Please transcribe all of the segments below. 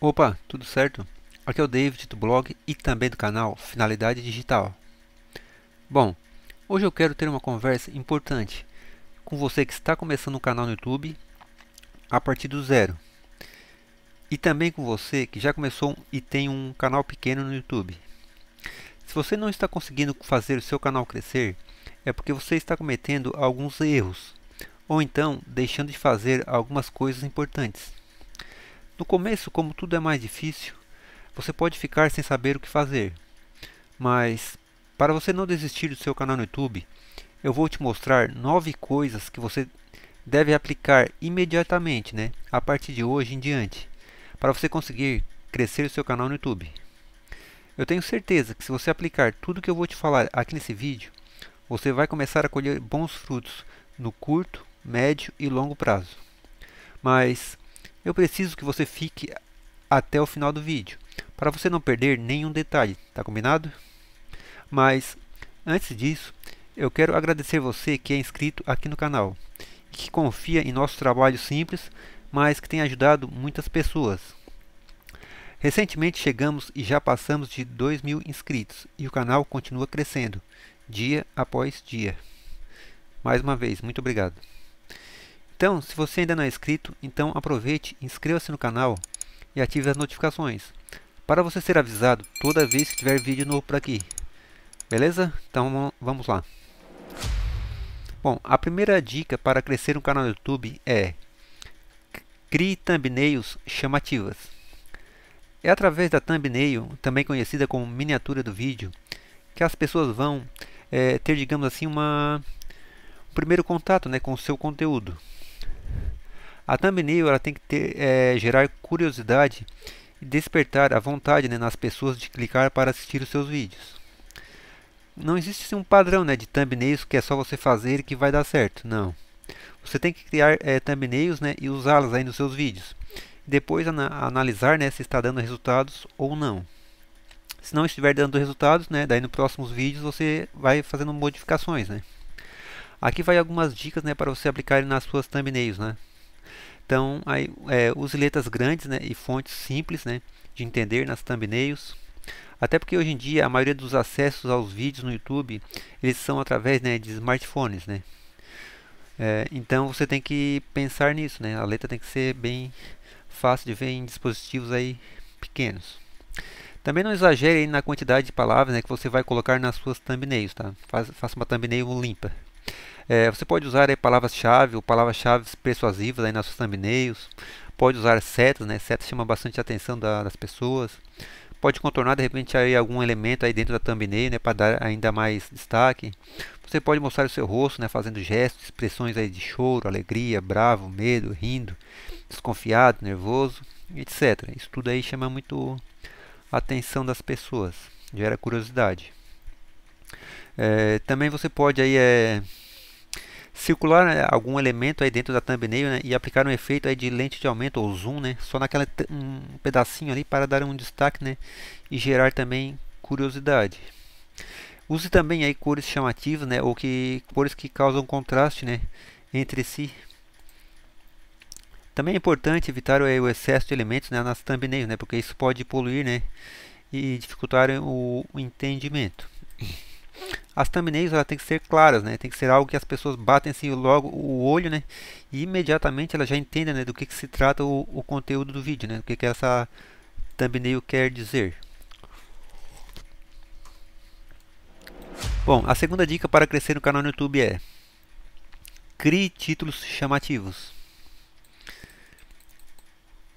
Opa, tudo certo? Aqui é o David do blog e também do canal Finalidade Digital. Bom, hoje eu quero ter uma conversa importante com você que está começando um canal no YouTube a partir do zero. E também com você que já começou e tem um canal pequeno no YouTube. Se você não está conseguindo fazer o seu canal crescer, é porque você está cometendo alguns erros ou então deixando de fazer algumas coisas importantes. No começo, como tudo é mais difícil, você pode ficar sem saber o que fazer. Mas, para você não desistir do seu canal no YouTube, eu vou te mostrar 9 coisas que você deve aplicar imediatamente, né? A partir de hoje em diante, para você conseguir crescer o seu canal no YouTube. Eu tenho certeza que se você aplicar tudo o que eu vou te falar aqui nesse vídeo, você vai começar a colher bons frutos no curto, médio e longo prazo. Mas eu preciso que você fique até o final do vídeo, para você não perder nenhum detalhe, tá combinado? Mas, antes disso, eu quero agradecer você que é inscrito aqui no canal, e que confia em nosso trabalho simples, mas que tem ajudado muitas pessoas. Recentemente chegamos e já passamos de 2 mil inscritos, e o canal continua crescendo, dia após dia. Mais uma vez, muito obrigado. Então, se você ainda não é inscrito, então aproveite, inscreva-se no canal e ative as notificações para você ser avisado toda vez que tiver vídeo novo por aqui. Beleza? Então vamos lá. Bom, a primeira dica para crescer um canal no YouTube é crie thumbnails chamativas. É através da thumbnail, também conhecida como miniatura do vídeo, que as pessoas vão é, ter, digamos assim, uma, um primeiro contato né, com o seu conteúdo. A thumbnail ela tem que ter, é, gerar curiosidade e despertar a vontade né, nas pessoas de clicar para assistir os seus vídeos. Não existe assim um padrão né, de thumbnails que é só você fazer que vai dar certo, não. Você tem que criar é, thumbnails né, e usá-las aí nos seus vídeos. Depois analisar né, se está dando resultados ou não. Se não estiver dando resultados, né, daí nos próximos vídeos você vai fazendo modificações. Né. Aqui vai algumas dicas né, para você aplicar nas suas thumbnails. Né. Então, aí, é, use letras grandes né, e fontes simples né, de entender nas thumbnails. Até porque hoje em dia a maioria dos acessos aos vídeos no YouTube eles são através né, de smartphones. Né? É, então você tem que pensar nisso. Né? A letra tem que ser bem fácil de ver em dispositivos aí pequenos. Também não exagere na quantidade de palavras né, que você vai colocar nas suas thumbnails. Tá? Faça uma thumbnail limpa. É, você pode usar palavras-chave ou palavras-chave persuasivas aí nas suas thumbnails. Pode usar setas, né? Setas chama bastante a atenção da, das pessoas. Pode contornar de repente aí algum elemento aí dentro da thumbnail, né, para dar ainda mais destaque. Você pode mostrar o seu rosto, né, fazendo gestos, expressões aí de choro, alegria, bravo, medo, rindo, desconfiado, nervoso, etc. Isso tudo aí chama muito a atenção das pessoas, gera curiosidade. É, também você pode aí é, circular né, algum elemento aí dentro da thumbnail né, e aplicar um efeito aí de lente de aumento ou zoom, né, só naquela um pedacinho ali para dar um destaque, né, e gerar também curiosidade. Use também aí cores chamativas, né, ou que cores que causam contraste, né, entre si. Também é importante evitar aí, é, o excesso de elementos né, nas thumbnails, né, porque isso pode poluir, né, e dificultar o, o entendimento as thumbnails ela tem que ser claras, né? Tem que ser algo que as pessoas batem assim logo o olho, né? E imediatamente elas já entendem né, do que, que se trata o, o, conteúdo do vídeo, né? O que, que essa thumbnail quer dizer. Bom, a segunda dica para crescer no canal no YouTube é crie títulos chamativos.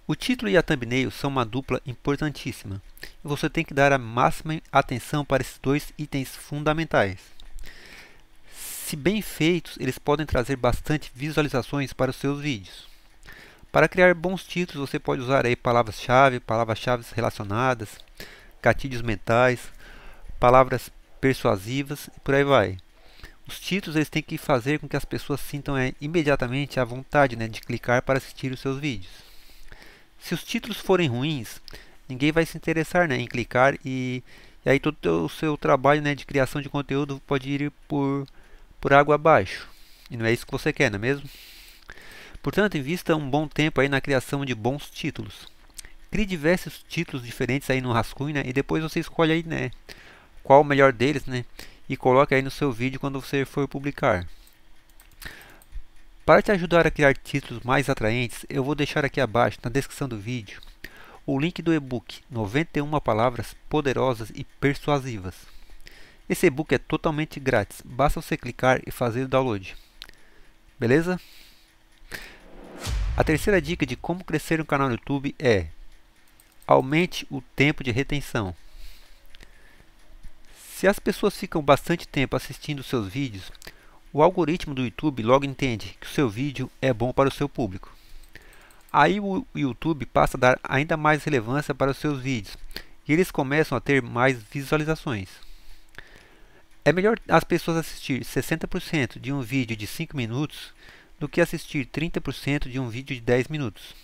O título e a thumbnail são uma dupla importantíssima e você tem que dar a máxima atenção para esses dois itens fundamentais. Se bem feitos, eles podem trazer bastante visualizações para os seus vídeos. Para criar bons títulos, você pode usar palavras-chave, palavras-chave relacionadas, gatilhos mentais, palavras persuasivas e por aí vai. Os títulos eles têm que fazer com que as pessoas sintam é, imediatamente a vontade né, de clicar para assistir os seus vídeos. Se os títulos forem ruins, ninguém vai se interessar né, em clicar e, e aí todo o seu trabalho né, de criação de conteúdo pode ir por, por água abaixo. E não é isso que você quer, não é mesmo? Portanto, invista um bom tempo aí na criação de bons títulos. Crie diversos títulos diferentes aí no rascunho, né? E depois você escolhe aí, né? Qual o melhor deles, né? E coloque aí no seu vídeo quando você for publicar. Para te ajudar a criar títulos mais atraentes, eu vou deixar aqui abaixo, na descrição do vídeo, o link do e-book 91 Palavras Poderosas e Persuasivas. Esse e-book é totalmente grátis, basta você clicar e fazer o download. Beleza? A terceira dica de como crescer um canal no YouTube é aumente o tempo de retenção. Se as pessoas ficam bastante tempo assistindo seus vídeos, o algoritmo do YouTube logo entende que o seu vídeo é bom para o seu público. Aí o YouTube passa a dar ainda mais relevância para os seus vídeos e eles começam a ter mais visualizações. É melhor as pessoas assistir 60% de um vídeo de 5 minutos do que assistir 30% de um vídeo de 10 minutos.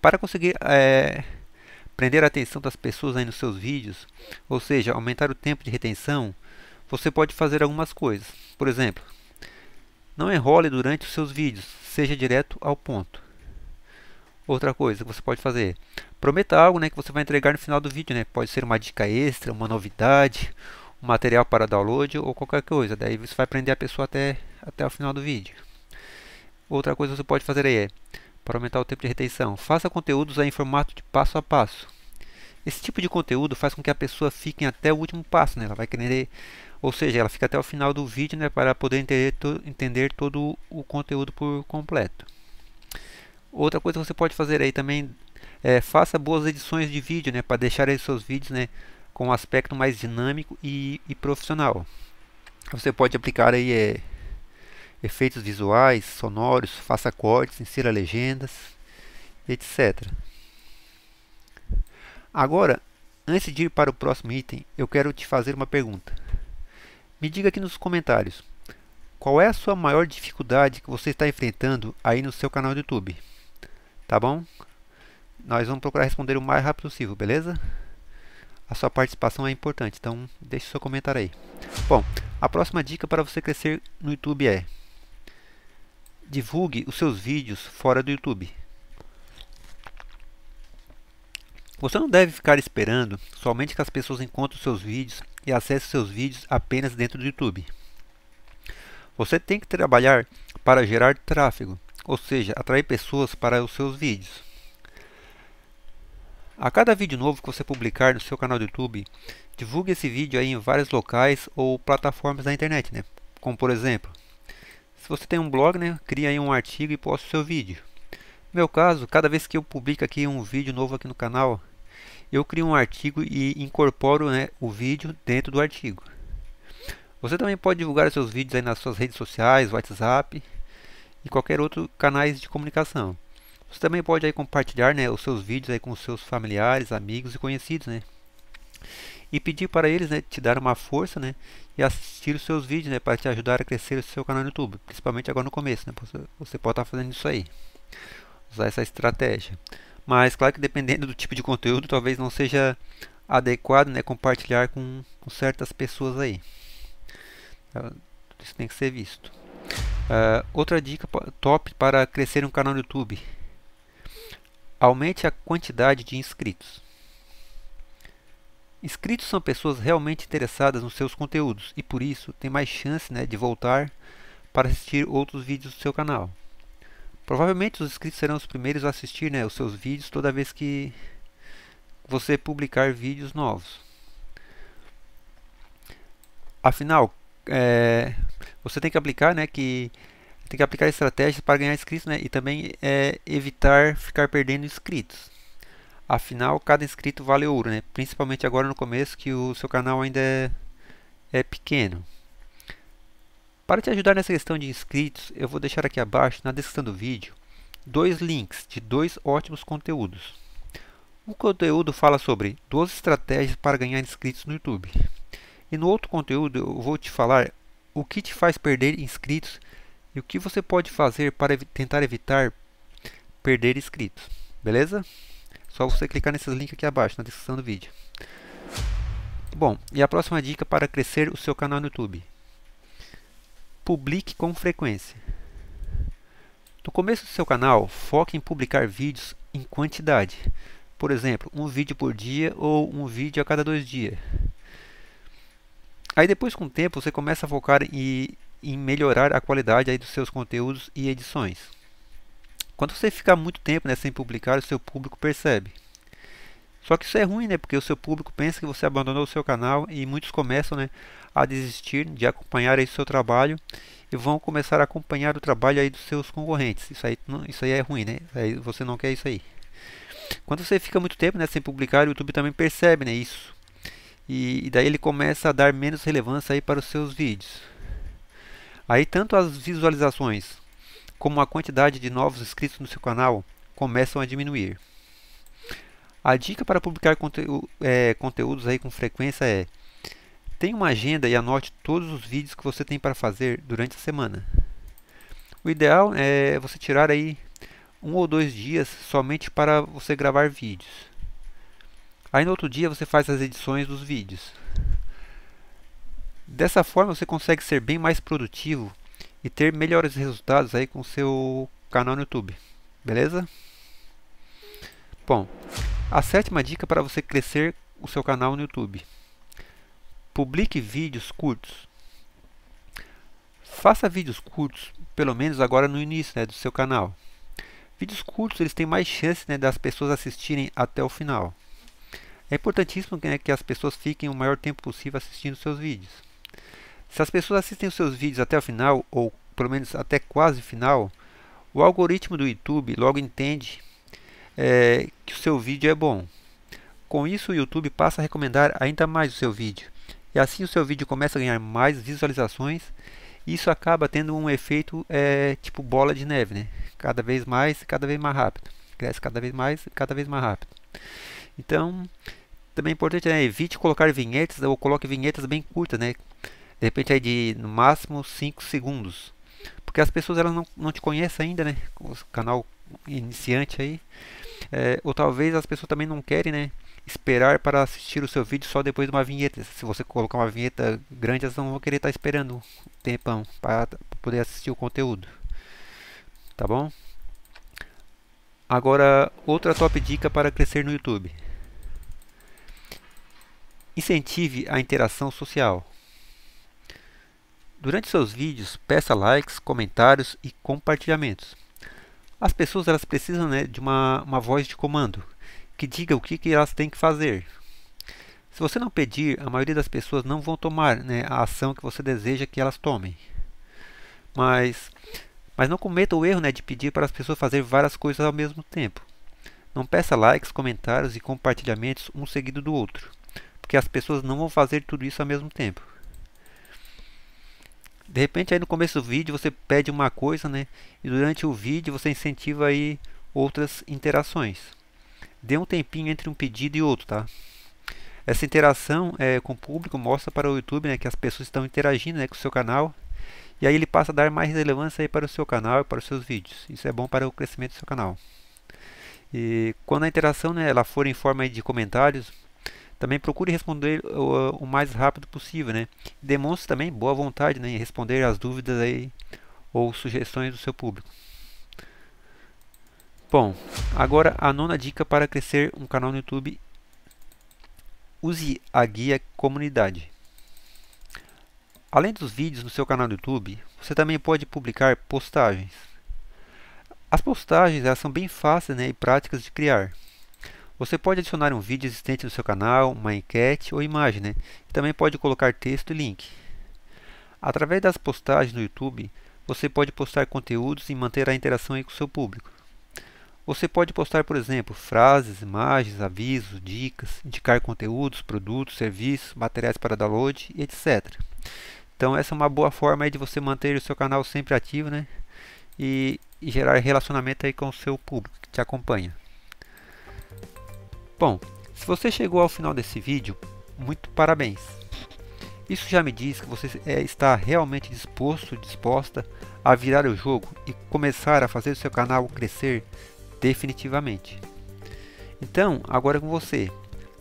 Para conseguir é, prender a atenção das pessoas nos seus vídeos, ou seja, aumentar o tempo de retenção, você pode fazer algumas coisas. Por exemplo, não enrole durante os seus vídeos, seja direto ao ponto. Outra coisa que você pode fazer, prometa algo né, que você vai entregar no final do vídeo. Né? Pode ser uma dica extra, uma novidade, um material para download ou qualquer coisa. Daí você vai prender a pessoa até, até o final do vídeo. Outra coisa que você pode fazer aí é, para aumentar o tempo de retenção, faça conteúdos em formato de passo a passo. Esse tipo de conteúdo faz com que a pessoa fique até o último passo, né? Ela vai querer, ou seja, ela fica até o final do vídeo, né, para poder entender, to, entender todo o conteúdo por completo. Outra coisa que você pode fazer aí também é faça boas edições de vídeo, né, para deixar aí seus vídeos, né, com um aspecto mais dinâmico e, e profissional. Você pode aplicar aí é, efeitos visuais, sonoros, faça cortes, insira legendas, etc. Agora, antes de ir para o próximo item, eu quero te fazer uma pergunta. Me diga aqui nos comentários, qual é a sua maior dificuldade que você está enfrentando aí no seu canal do YouTube? Tá bom? Nós vamos procurar responder o mais rápido possível, beleza? A sua participação é importante, então deixe seu comentário aí. Bom, a próxima dica para você crescer no YouTube é divulgue os seus vídeos fora do YouTube. Você não deve ficar esperando somente que as pessoas encontrem seus vídeos e acessem seus vídeos apenas dentro do YouTube. Você tem que trabalhar para gerar tráfego, ou seja, atrair pessoas para os seus vídeos. A cada vídeo novo que você publicar no seu canal do YouTube, divulgue esse vídeo aí em vários locais ou plataformas da internet, né? Como por exemplo, se você tem um blog, né, cria aí um artigo e poste o seu vídeo. No meu caso, cada vez que eu publico aqui um vídeo novo aqui no canal, eu crio um artigo e incorporo né, o vídeo dentro do artigo. Você também pode divulgar seus vídeos aí nas suas redes sociais, WhatsApp e qualquer outro canais de comunicação. Você também pode aí compartilhar né, os seus vídeos aí com seus familiares, amigos e conhecidos, né? E pedir para eles né, te dar uma força né, e assistir os seus vídeos né, para te ajudar a crescer o seu canal no YouTube. Principalmente agora no começo, né? Você, você pode estar fazendo isso aí. Usar essa estratégia. Mas claro que dependendo do tipo de conteúdo, talvez não seja adequado né, compartilhar com, com certas pessoas aí. É, isso tem que ser visto. Uh, outra dica top para crescer um canal no YouTube. Aumente a quantidade de inscritos. Inscritos são pessoas realmente interessadas nos seus conteúdos e por isso tem mais chance né, de voltar para assistir outros vídeos do seu canal. Provavelmente os inscritos serão os primeiros a assistir né, os seus vídeos toda vez que você publicar vídeos novos. Afinal, é, você tem que aplicar, né, que tem que aplicar estratégias para ganhar inscritos, né, e também é, evitar ficar perdendo inscritos. Afinal, cada inscrito vale ouro, né, principalmente agora no começo que o seu canal ainda é, é pequeno. Para te ajudar nessa questão de inscritos, eu vou deixar aqui abaixo, na descrição do vídeo, dois links de dois ótimos conteúdos. Um conteúdo fala sobre 12 estratégias para ganhar inscritos no YouTube. E no outro conteúdo eu vou te falar o que te faz perder inscritos e o que você pode fazer para tentar evitar perder inscritos. Beleza? Só você clicar nesses links aqui abaixo na descrição do vídeo. Bom, e a próxima dica para crescer o seu canal no YouTube. Publique com frequência. No começo do seu canal, foque em publicar vídeos em quantidade. Por exemplo, um vídeo por dia ou um vídeo a cada dois dias. Aí depois, com o tempo, você começa a focar em, em melhorar a qualidade aí dos seus conteúdos e edições. Quando você ficar muito tempo né, sem publicar, o seu público percebe. Só que isso é ruim, né? Porque o seu público pensa que você abandonou o seu canal e muitos começam né, a desistir de acompanhar aí o seu trabalho e vão começar a acompanhar o trabalho aí dos seus concorrentes. Isso aí, não, isso aí é ruim, né? Aí você não quer isso aí. Quando você fica muito tempo né, sem publicar, o YouTube também percebe né, isso. E, e daí ele começa a dar menos relevância aí para os seus vídeos. Aí tanto as visualizações como a quantidade de novos inscritos no seu canal começam a diminuir. A dica para publicar é, conteúdos aí com frequência é tenha uma agenda e anote todos os vídeos que você tem para fazer durante a semana. O ideal é você tirar aí um ou dois dias somente para você gravar vídeos. Aí no outro dia você faz as edições dos vídeos. Dessa forma você consegue ser bem mais produtivo e ter melhores resultados aí com seu canal no YouTube. Beleza? Bom, a sétima dica é para você crescer o seu canal no YouTube. Publique vídeos curtos. Faça vídeos curtos, pelo menos agora no início né, do seu canal. Vídeos curtos eles têm mais chance né, das pessoas assistirem até o final. É importantíssimo né, que as pessoas fiquem o maior tempo possível assistindo seus vídeos. Se as pessoas assistem os seus vídeos até o final, ou pelo menos até quase final, o algoritmo do YouTube logo entende é, que o seu vídeo é bom. Com isso, o YouTube passa a recomendar ainda mais o seu vídeo. E assim o seu vídeo começa a ganhar mais visualizações. E isso acaba tendo um efeito é, tipo bola de neve, né? Cada vez mais, cada vez mais rápido. Cresce cada vez mais, cada vez mais rápido. Então, também é importante, né? Evite colocar vinhetas ou coloque vinhetas bem curtas, né? De repente aí de no máximo 5 segundos. Porque as pessoas elas não, não te conhecem ainda, né? O canal iniciante aí. É, ou talvez as pessoas também não querem, né? Esperar para assistir o seu vídeo só depois de uma vinheta. Se você colocar uma vinheta grande, elas não vão querer estar tá esperando um tempão para poder assistir o conteúdo. Tá bom? Agora, outra top dica para crescer no YouTube. Incentive a interação social. Durante seus vídeos, peça likes, comentários e compartilhamentos as pessoas elas precisam né, de uma, uma voz de comando que diga o que, que elas têm que fazer. Se você não pedir, a maioria das pessoas não vão tomar né, a ação que você deseja que elas tomem. Mas, mas não cometa o erro né, de pedir para as pessoas fazer várias coisas ao mesmo tempo. Não peça likes, comentários e compartilhamentos um seguido do outro, porque as pessoas não vão fazer tudo isso ao mesmo tempo. De repente aí no começo do vídeo você pede uma coisa, né? E durante o vídeo você incentiva aí outras interações. Dê um tempinho entre um pedido e outro, tá? Essa interação é, com o público mostra para o YouTube né, que as pessoas estão interagindo né, com o seu canal e aí ele passa a dar mais relevância aí para o seu canal e para os seus vídeos. Isso é bom para o crescimento do seu canal. E quando a interação né, ela for em forma de comentários, também procure responder o, o mais rápido possível, né? Demonstre também boa vontade né, em responder às dúvidas aí, ou sugestões do seu público. Bom, agora a nona dica para crescer um canal no YouTube. Use a guia comunidade. Além dos vídeos no seu canal do YouTube, você também pode publicar postagens. As postagens elas são bem fáceis né, e práticas de criar. Você pode adicionar um vídeo existente no seu canal, uma enquete ou imagem, né? E também pode colocar texto e link. Através das postagens no YouTube, você pode postar conteúdos e manter a interação com o seu público. Você pode postar, por exemplo, frases, imagens, avisos, dicas, indicar conteúdos, produtos, serviços, materiais para download etc. Então essa é uma boa forma de você manter o seu canal sempre ativo né? e, e gerar relacionamento aí com o seu público que te acompanha. Bom, se você chegou ao final desse vídeo, muito parabéns! Isso já me diz que você eh, está realmente disposto, disposta a virar o jogo e começar a fazer o seu canal crescer definitivamente. Então, agora é com você.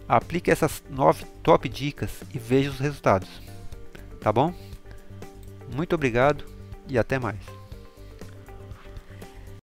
Aplique essas 9 top dicas e veja os resultados. Tá bom? Muito obrigado e até mais.